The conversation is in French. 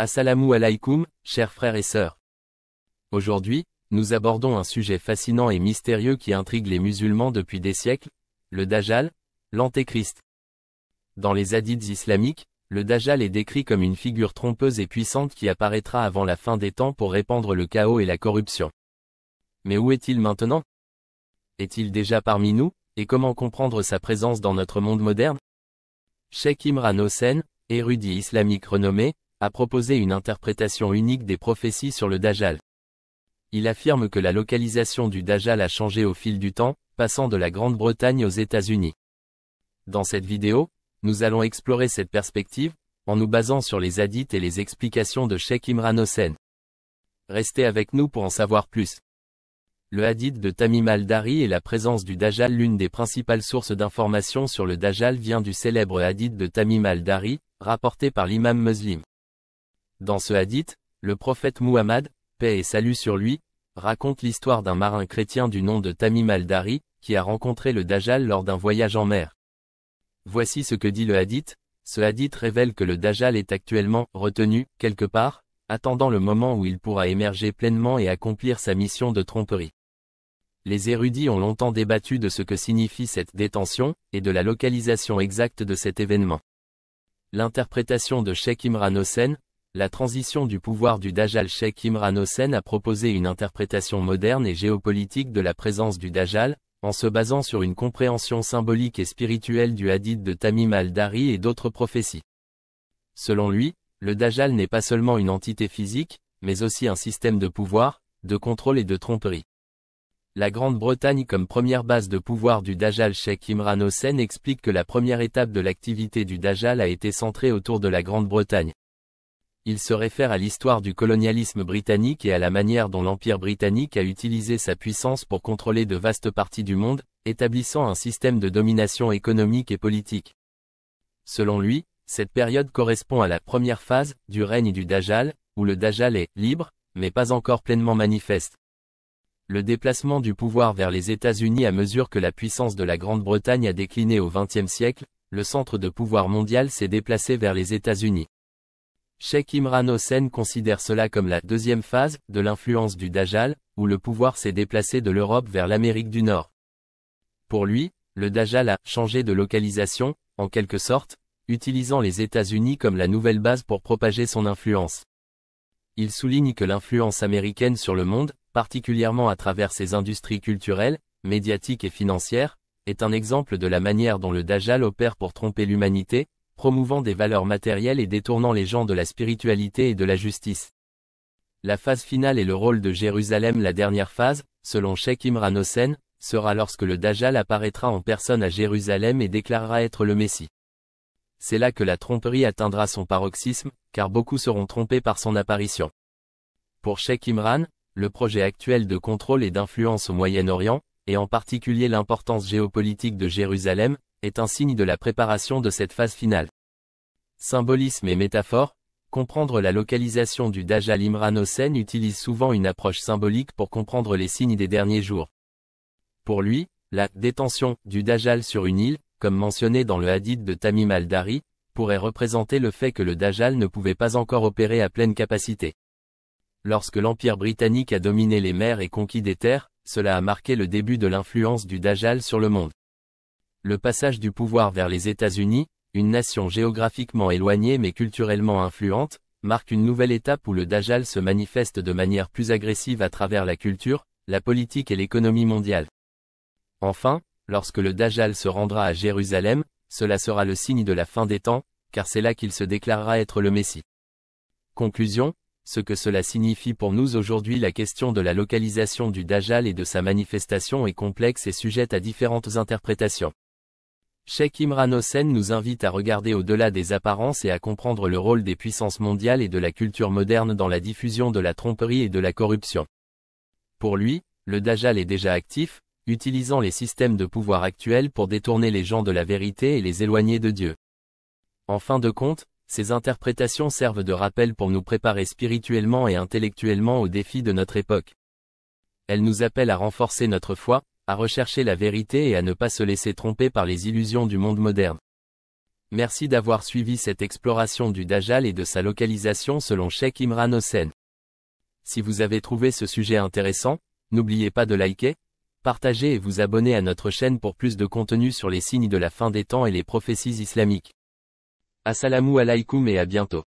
Assalamu alaikum, chers frères et sœurs. Aujourd'hui, nous abordons un sujet fascinant et mystérieux qui intrigue les musulmans depuis des siècles, le Dajjal, l'Antéchrist. Dans les hadiths islamiques, le Dajjal est décrit comme une figure trompeuse et puissante qui apparaîtra avant la fin des temps pour répandre le chaos et la corruption. Mais où est-il maintenant Est-il déjà parmi nous, et comment comprendre sa présence dans notre monde moderne Sheikh Imran Hossein, érudit islamique renommé, a proposé une interprétation unique des prophéties sur le Dajjal. Il affirme que la localisation du Dajjal a changé au fil du temps, passant de la Grande-Bretagne aux États-Unis. Dans cette vidéo, nous allons explorer cette perspective, en nous basant sur les hadiths et les explications de Sheikh Imran Hossein. Restez avec nous pour en savoir plus. Le hadith de Tamim al-Dari et la présence du Dajjal L'une des principales sources d'informations sur le Dajjal vient du célèbre hadith de Tamim al-Dari, rapporté par l'imam muslim. Dans ce hadith, le prophète Muhammad, paix et salut sur lui, raconte l'histoire d'un marin chrétien du nom de Tamim al-Dari, qui a rencontré le Dajjal lors d'un voyage en mer. Voici ce que dit le hadith, ce hadith révèle que le Dajjal est actuellement retenu, quelque part, attendant le moment où il pourra émerger pleinement et accomplir sa mission de tromperie. Les érudits ont longtemps débattu de ce que signifie cette détention, et de la localisation exacte de cet événement. L'interprétation de Sheikh Imran Hossein, la transition du pouvoir du Dajjal Sheikh Imran Hossein a proposé une interprétation moderne et géopolitique de la présence du Dajjal, en se basant sur une compréhension symbolique et spirituelle du hadith de Tamim al-Dari et d'autres prophéties. Selon lui, le Dajjal n'est pas seulement une entité physique, mais aussi un système de pouvoir, de contrôle et de tromperie. La Grande-Bretagne comme première base de pouvoir du Dajjal Sheikh Imran Hossein explique que la première étape de l'activité du Dajjal a été centrée autour de la Grande-Bretagne. Il se réfère à l'histoire du colonialisme britannique et à la manière dont l'Empire britannique a utilisé sa puissance pour contrôler de vastes parties du monde, établissant un système de domination économique et politique. Selon lui, cette période correspond à la première phase, du règne du Dajjal, où le Dajjal est libre, mais pas encore pleinement manifeste. Le déplacement du pouvoir vers les États-Unis à mesure que la puissance de la Grande-Bretagne a décliné au XXe siècle, le centre de pouvoir mondial s'est déplacé vers les États-Unis. Sheikh Imran Hossein considère cela comme la deuxième phase de l'influence du Dajjal, où le pouvoir s'est déplacé de l'Europe vers l'Amérique du Nord. Pour lui, le Dajjal a changé de localisation, en quelque sorte, utilisant les États-Unis comme la nouvelle base pour propager son influence. Il souligne que l'influence américaine sur le monde, particulièrement à travers ses industries culturelles, médiatiques et financières, est un exemple de la manière dont le Dajjal opère pour tromper l'humanité, promouvant des valeurs matérielles et détournant les gens de la spiritualité et de la justice. La phase finale et le rôle de Jérusalem La dernière phase, selon Sheikh Imran Hossein, sera lorsque le Dajjal apparaîtra en personne à Jérusalem et déclarera être le Messie. C'est là que la tromperie atteindra son paroxysme, car beaucoup seront trompés par son apparition. Pour Sheikh Imran, le projet actuel de contrôle et d'influence au Moyen-Orient, et en particulier l'importance géopolitique de Jérusalem, est un signe de la préparation de cette phase finale. Symbolisme et métaphore, comprendre la localisation du Dajjal Imran Hossein utilise souvent une approche symbolique pour comprendre les signes des derniers jours. Pour lui, la détention du Dajjal sur une île, comme mentionné dans le hadith de Tamim al-Dari, pourrait représenter le fait que le Dajjal ne pouvait pas encore opérer à pleine capacité. Lorsque l'Empire britannique a dominé les mers et conquis des terres, cela a marqué le début de l'influence du Dajjal sur le monde le passage du pouvoir vers les États-Unis, une nation géographiquement éloignée mais culturellement influente, marque une nouvelle étape où le Dajjal se manifeste de manière plus agressive à travers la culture, la politique et l'économie mondiale. Enfin, lorsque le Dajjal se rendra à Jérusalem, cela sera le signe de la fin des temps, car c'est là qu'il se déclarera être le Messie. Conclusion, ce que cela signifie pour nous aujourd'hui la question de la localisation du Dajjal et de sa manifestation est complexe et sujette à différentes interprétations. Sheikh Imran Hossein nous invite à regarder au-delà des apparences et à comprendre le rôle des puissances mondiales et de la culture moderne dans la diffusion de la tromperie et de la corruption. Pour lui, le Dajjal est déjà actif, utilisant les systèmes de pouvoir actuels pour détourner les gens de la vérité et les éloigner de Dieu. En fin de compte, ces interprétations servent de rappel pour nous préparer spirituellement et intellectuellement aux défis de notre époque. Elles nous appellent à renforcer notre foi, à rechercher la vérité et à ne pas se laisser tromper par les illusions du monde moderne. Merci d'avoir suivi cette exploration du Dajjal et de sa localisation selon Sheikh Imran Hossein. Si vous avez trouvé ce sujet intéressant, n'oubliez pas de liker, partager et vous abonner à notre chaîne pour plus de contenu sur les signes de la fin des temps et les prophéties islamiques. Assalamu alaikum et à bientôt.